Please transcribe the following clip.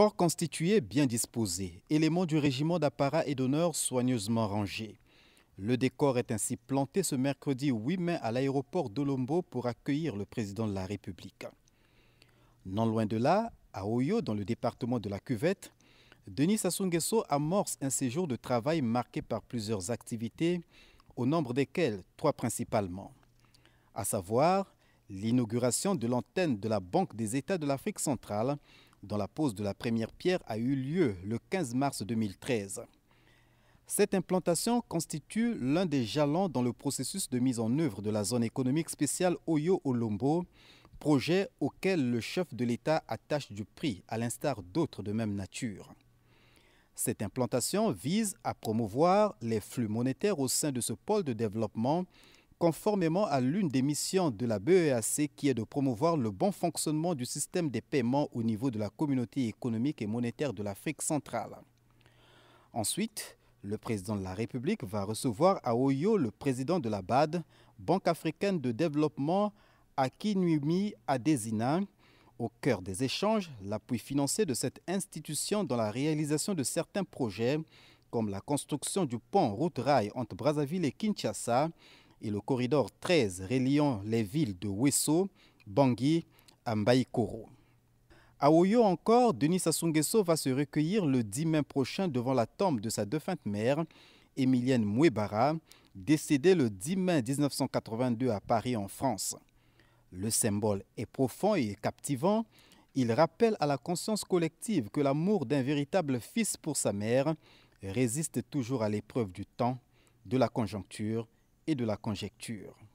Corps constitué, bien disposé, éléments du régiment d'apparat et d'honneur soigneusement rangés. Le décor est ainsi planté ce mercredi 8 mai à l'aéroport d'Olombo pour accueillir le président de la République. Non loin de là, à Oyo, dans le département de la Cuvette, Denis Sassou amorce un séjour de travail marqué par plusieurs activités, au nombre desquelles trois principalement, à savoir l'inauguration de l'antenne de la Banque des États de l'Afrique centrale dont la pose de la première pierre a eu lieu le 15 mars 2013. Cette implantation constitue l'un des jalons dans le processus de mise en œuvre de la zone économique spéciale Oyo-Olombo, projet auquel le chef de l'État attache du prix, à l'instar d'autres de même nature. Cette implantation vise à promouvoir les flux monétaires au sein de ce pôle de développement conformément à l'une des missions de la BEAC qui est de promouvoir le bon fonctionnement du système des paiements au niveau de la communauté économique et monétaire de l'Afrique centrale. Ensuite, le président de la République va recevoir à Oyo le président de la BAD, Banque africaine de développement, Akinumi Adesina. Au cœur des échanges, l'appui financier de cette institution dans la réalisation de certains projets, comme la construction du pont route-rail entre Brazzaville et Kinshasa, et le corridor 13 reliant les villes de Wesso, Bangui à Mbaïkoro. À Oyo encore, Denis Sassou va se recueillir le 10 mai prochain devant la tombe de sa défunte mère, Emilienne Mwebara, décédée le 10 mai 1982 à Paris en France. Le symbole est profond et captivant. Il rappelle à la conscience collective que l'amour d'un véritable fils pour sa mère résiste toujours à l'épreuve du temps, de la conjoncture et de la conjecture.